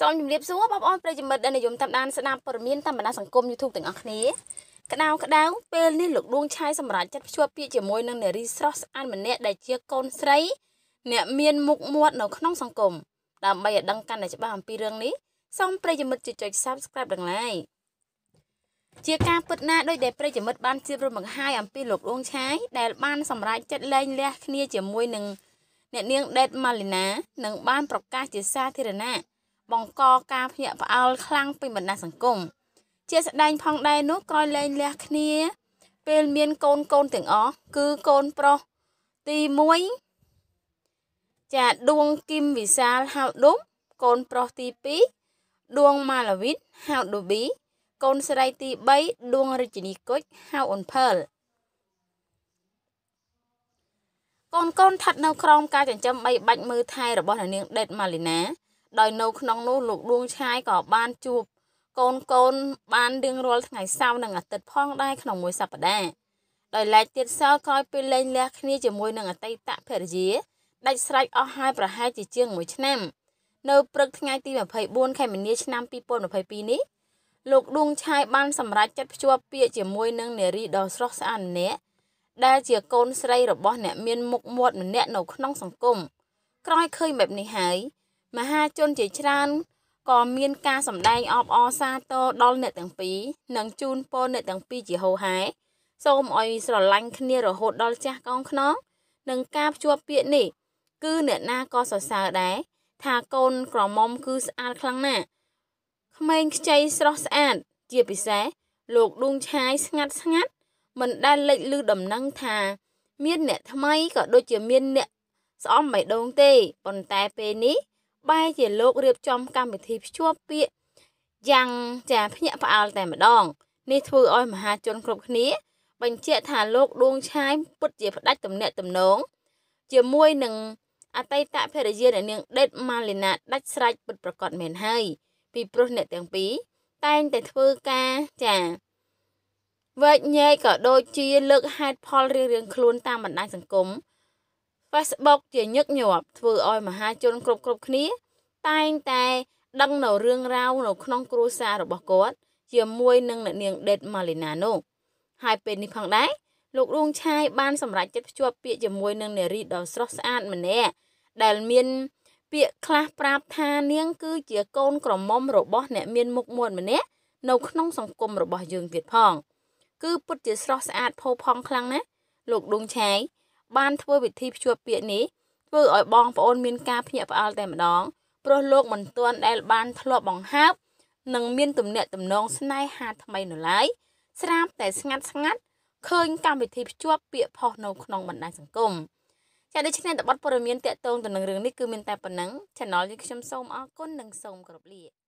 សូមជម្រាបសួរបងប្អូនប្រិយមិត្តដែលនិយមតាមដានស្ដាប់ព័ត៌មានតាមបណ្ដាសង្គម YouTube ទាំងអស់គ្នាក្តៅក្តៅពេលនេះលោកដួងឆៃសម្រាប់ចាត់ភ្ជាប់ពាក្យជាមួយនឹងនារីស្រស់ស្អាតម្នាក់ដែលជាកូនស្រីអ្នកមានមុខមាត់នៅក្នុងសង្គមដើម្បីឲ្យដឹងកាន់តែច្បាស់អំពីរឿងនេះសូមប្រិយមិត្តជួយចុច Subscribe ដល់ Like ជាការពិតណាដោយដែលប្រិយមិត្តបានជៀបរួមបង្ហាញអំពីលោកដួងឆៃដែលបានសម្រេចចិត្តលែងលះគ្នាជាមួយនឹងអ្នកនាងដេតម៉ាលីណា និង បានប្រកាសជាសាធារណៈបង្កការភ្ញាក់ផ្អើលខ្លាំងពីបណ្ដាសង្គមជាស្ដែង ផងដែរនោះក្រោយលែងលះគ្នា ពេលមាន កូនកូនទាំងអស់គឺកូនប្រុសទី1ចាដួងគឹមវិសាលហៅដុំកូនប្រុសទី2ដួងម៉ាឡាវិតហៅដូប៊ីកូនស្រីទី3ដួងរិជនីគុជហៅអ៊ុនផើលកូនកូនឋិតនៅក្រោមការចិញ្ចឹមបីបាច់មើលថែរបស់នាងដេតម៉ាលីណាដោយនៅក្នុងនោះលោកដួងឆាយក៏បានជួបកូនកូន បានរៀងរាល់ថ្ងៃសៅរ៍និងអាទិត្យផងដែរក្នុងមួយសប្តាហ៍ដោយឡែកទៀតសៅក្រោយពេលលែងលះគ្នាជាមួយនឹងអតីតភរិយាដាច់ស្រេចអស់ហើយប្រហែលជាជាង1ឆ្នាំ នៅព្រឹកថ្ងៃទី24ខែមីនាឆ្នាំ2022នេះលោកដួងឆាយបានសម្រេចចិត្តភ្ជាប់ពាក្យជាមួយនឹងនារីដ៏ស្រស់ស្អាតម្នាក់ដែលជាកូនស្រីរបស់ អ្នកមានមុខមាត់ម្នាក់នៅក្នុងសង្គមក្រោយឃើញបែបនេះហើយមហាជនជាច្រើនក៏មានការសម្ដែងអបអរសាទរដល់អ្នកទាំងពីរនិងជូនពរអ្នកទាំងពីរជាហូរហែសូមឲ្យស្រឡាញ់គ្នារហូតដល់ចាស់កោងខ្នងនិងការភ្ជាប់ពាក្យនេះ គឺអ្នកណាក៏សរសើរដែរថាកូនក្រមុំគឺស្អាតខ្លាំងណាស់ក្មេងខ្ចីស្រស់ស្អាតជាពិសេសលោកឌួងឆាយស្ងាត់ស្ងាត់មិនដែលលេចឮដំណឹងថា មានអ្នក ថ្មីក៏ដូចជាមានអ្នកស្អំបៃដងទេប៉ុន្តែពេលនេះបែរជាលោករៀបចំកម្មវិធីភ្ជាប់ពាក្យយ៉ាងចាភ្ញាក់ផ្អើលតែម្ដងនេះធ្វើឲ្យមហាជនគ្រប់គ្នាបញ្ជាក់ថាលោកដួងឆាយពិតជា ផ្ដាច់ទំនាក់ទំនង ជាមួយនឹងអតីតភរិយាអ្នកនាងដេតម៉ាលីណាដាច់ស្រេចពិតប្រកបមែនហើយ ពីព្រោះអ្នកទាំងពីរតែងតែធ្វើការចាវែកញែកក៏ដូចជាលើកហេតុផលរៀងៗខ្លួនតាមបណ្ដាញសង្គម Facebook ជាញឹកញាប់ធ្វើឲ្យមហាជនគ្រប់គ្រប់គ្នាតែងតែដឹងនៅរឿងរ៉ាវនៅក្នុងគ្រួសាររបស់គាត់ជាមួយនឹងអ្នកនាងដេតម៉ាលីណានោះហើយពេលនេះផងដែរលោករងឆាយបានសម្រេចចិត្តភ្ជាប់ពាក្យជាមួយនឹងនារីដ៏ស្រស់ស្អាតម្នាក់ដែលមានពាក្យខ្លះប្រាប់ថានាងគឺជាកូនក្រមុំរបស់អ្នកមានមុខមាត់ម្នាក់នៅក្នុងសង្គមរបស់យើងទៀតផង គឺពិតជាស្រស់ស្អាតផូរផង់ខ្លាំងណាស់លោកដួងឆាយបានធ្វើវិធីភ្ជាប់ពាក្យនេះធ្វើឲ្យបងប្អូនមានការភ្ញាក់ផ្អើលតែម្ដងព្រោះលោកមិនទាន់ដែលបាន ធ្លាប់បង្ហើបនិងមានទំនាក់ទំនងស្នេហាថ្មីនៅឡើយស្រាប់តែស្ងាត់ស្ងាត់ឃើញកម្មវិធីភ្ជាប់ពាក្យផុសនៅ ក្នុងបណ្ដាញសង្គមចាដូច្នេះតបព័ត៌មានតកតងទៅនឹងរឿងនេះគឺមាន តែប៉ុណ្ណឹង Channel នេះខ្ញុំសូមអរគុណនិងសូមគោរពលា